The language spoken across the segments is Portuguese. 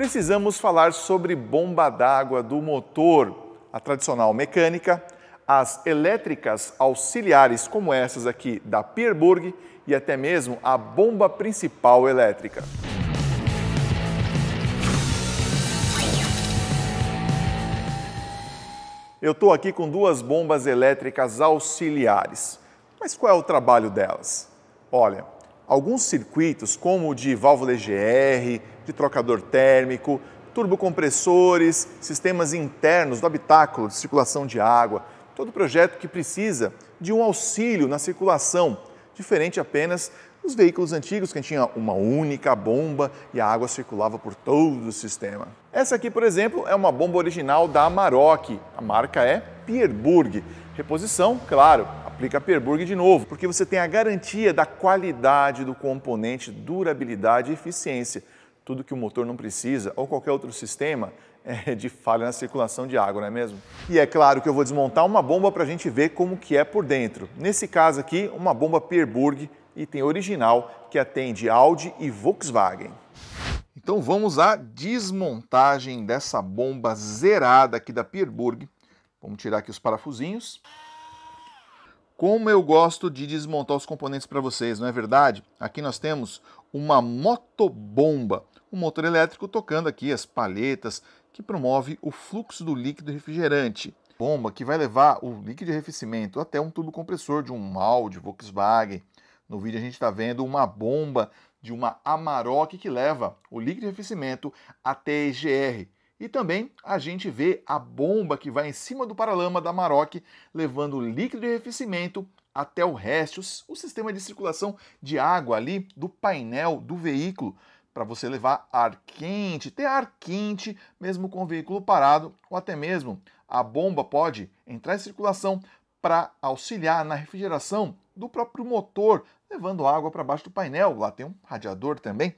precisamos falar sobre bomba d'água do motor, a tradicional mecânica, as elétricas auxiliares como essas aqui da Pierburg e até mesmo a bomba principal elétrica. Eu estou aqui com duas bombas elétricas auxiliares. Mas qual é o trabalho delas? Olha, alguns circuitos, como o de válvula EGR, de trocador térmico, turbocompressores, sistemas internos do habitáculo de circulação de água, todo projeto que precisa de um auxílio na circulação, diferente apenas dos veículos antigos que tinha uma única bomba e a água circulava por todo o sistema. Essa aqui, por exemplo, é uma bomba original da Amarok, a marca é Pierburg. Reposição, claro, aplica Perburg de novo, porque você tem a garantia da qualidade do componente, durabilidade e eficiência. Tudo que o motor não precisa, ou qualquer outro sistema, é de falha na circulação de água, não é mesmo? E é claro que eu vou desmontar uma bomba para a gente ver como que é por dentro. Nesse caso aqui, uma bomba Perburg, item original, que atende Audi e Volkswagen. Então vamos à desmontagem dessa bomba zerada aqui da Pierburg. Vamos tirar aqui os parafusinhos. Como eu gosto de desmontar os componentes para vocês, não é verdade? Aqui nós temos uma motobomba, um motor elétrico tocando aqui as palhetas que promove o fluxo do líquido refrigerante. Bomba que vai levar o líquido de arrefecimento até um tubo compressor de um Audi, Volkswagen. No vídeo a gente está vendo uma bomba de uma Amarok que leva o líquido de arrefecimento até EGR, e também a gente vê a bomba que vai em cima do paralama da Maroc, levando líquido de arrefecimento até o resto, o sistema de circulação de água ali do painel do veículo, para você levar ar quente, ter ar quente mesmo com o veículo parado, ou até mesmo a bomba pode entrar em circulação para auxiliar na refrigeração do próprio motor, levando água para baixo do painel. Lá tem um radiador também.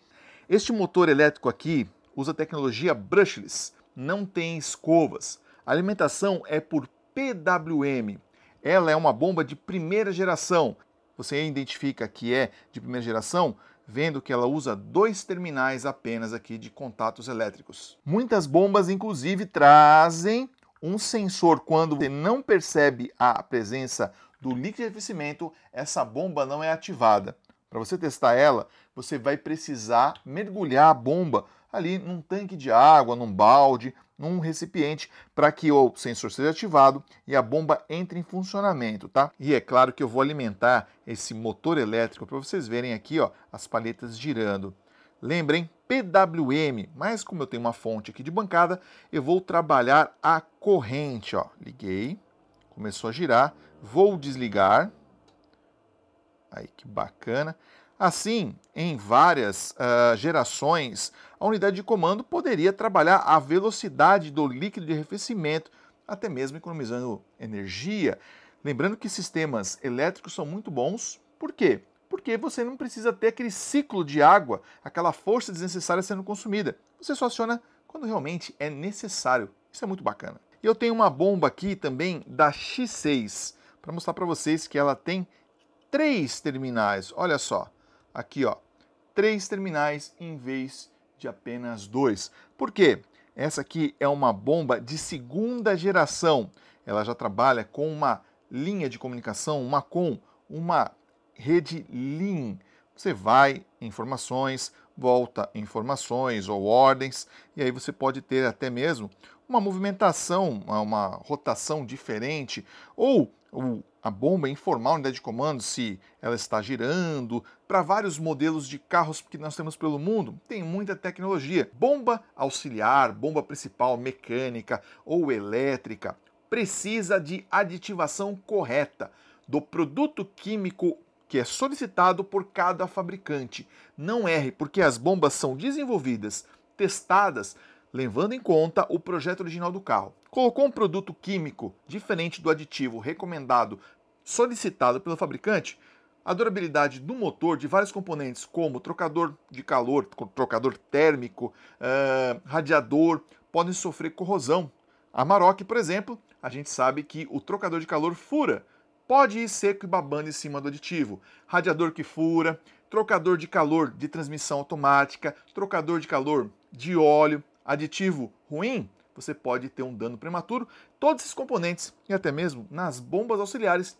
Este motor elétrico aqui, usa tecnologia brushless, não tem escovas. A alimentação é por PWM. Ela é uma bomba de primeira geração. Você identifica que é de primeira geração vendo que ela usa dois terminais apenas aqui de contatos elétricos. Muitas bombas inclusive trazem um sensor quando você não percebe a presença do líquido de aquecimento, essa bomba não é ativada. Para você testar ela, você vai precisar mergulhar a bomba ali num tanque de água, num balde, num recipiente, para que o sensor seja ativado e a bomba entre em funcionamento, tá? E é claro que eu vou alimentar esse motor elétrico para vocês verem aqui, ó, as palhetas girando. Lembrem, PWM, mas como eu tenho uma fonte aqui de bancada, eu vou trabalhar a corrente, ó. Liguei, começou a girar, vou desligar. Aí que bacana. Assim, em várias uh, gerações, a unidade de comando poderia trabalhar a velocidade do líquido de arrefecimento, até mesmo economizando energia. Lembrando que sistemas elétricos são muito bons, por quê? Porque você não precisa ter aquele ciclo de água, aquela força desnecessária sendo consumida. Você só aciona quando realmente é necessário. Isso é muito bacana. E eu tenho uma bomba aqui também da X6 para mostrar para vocês que ela tem três terminais. Olha só, aqui ó, três terminais em vez de apenas dois. Por quê? Essa aqui é uma bomba de segunda geração. Ela já trabalha com uma linha de comunicação, uma com uma rede LIN. Você vai, informações, volta informações ou ordens, e aí você pode ter até mesmo uma movimentação, uma rotação diferente, ou a bomba informal, a unidade de comando, se ela está girando, para vários modelos de carros que nós temos pelo mundo, tem muita tecnologia. Bomba auxiliar, bomba principal, mecânica ou elétrica, precisa de aditivação correta do produto químico que é solicitado por cada fabricante. Não erre, porque as bombas são desenvolvidas, testadas, levando em conta o projeto original do carro. Colocou um produto químico diferente do aditivo recomendado, solicitado pelo fabricante? A durabilidade do motor de vários componentes, como trocador de calor, trocador térmico, uh, radiador, podem sofrer corrosão. A Maroc, por exemplo, a gente sabe que o trocador de calor fura Pode ir seco e babando em cima do aditivo. Radiador que fura, trocador de calor de transmissão automática, trocador de calor de óleo, aditivo ruim, você pode ter um dano prematuro. Todos esses componentes, e até mesmo nas bombas auxiliares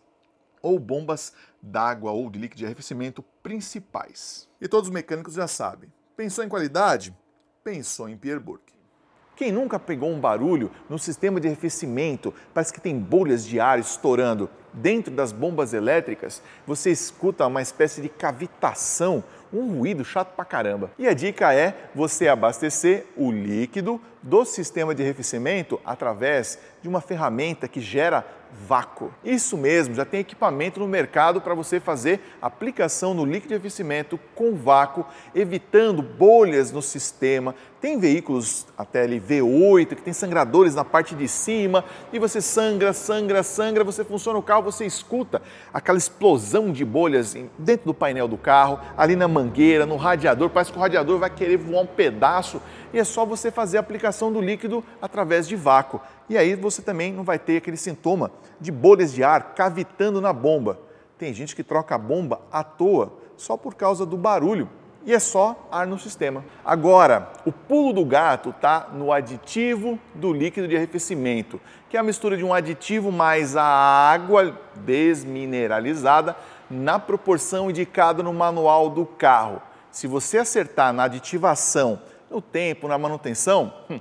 ou bombas d'água ou de líquido de arrefecimento principais. E todos os mecânicos já sabem. Pensou em qualidade? Pensou em Pierre Burke. Quem nunca pegou um barulho no sistema de arrefecimento? Parece que tem bolhas de ar estourando. Dentro das bombas elétricas, você escuta uma espécie de cavitação, um ruído chato pra caramba. E a dica é você abastecer o líquido do sistema de arrefecimento através de uma ferramenta que gera vácuo. Isso mesmo, já tem equipamento no mercado para você fazer aplicação no líquido de arrefecimento com vácuo, evitando bolhas no sistema. Tem veículos até ali V8 que tem sangradores na parte de cima e você sangra, sangra, sangra, você funciona o carro, você escuta aquela explosão de bolhas dentro do painel do carro, ali na mangueira, no radiador, parece que o radiador vai querer voar um pedaço e é só você fazer a aplicação do líquido através de vácuo. E aí você também não vai ter aquele sintoma de bolhas de ar cavitando na bomba. Tem gente que troca a bomba à toa só por causa do barulho e é só ar no sistema. Agora, o pulo do gato está no aditivo do líquido de arrefecimento, que é a mistura de um aditivo mais a água desmineralizada na proporção indicada no manual do carro. Se você acertar na aditivação no tempo, na manutenção, hum,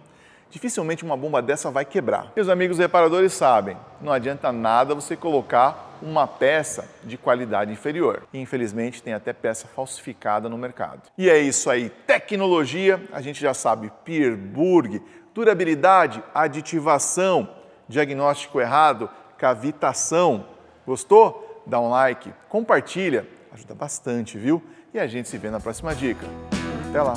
dificilmente uma bomba dessa vai quebrar. E os amigos reparadores sabem, não adianta nada você colocar uma peça de qualidade inferior. infelizmente, tem até peça falsificada no mercado. E é isso aí, tecnologia, a gente já sabe, Pierburg, durabilidade, aditivação, diagnóstico errado, cavitação. Gostou? Dá um like, compartilha, ajuda bastante, viu? E a gente se vê na próxima dica. Até lá!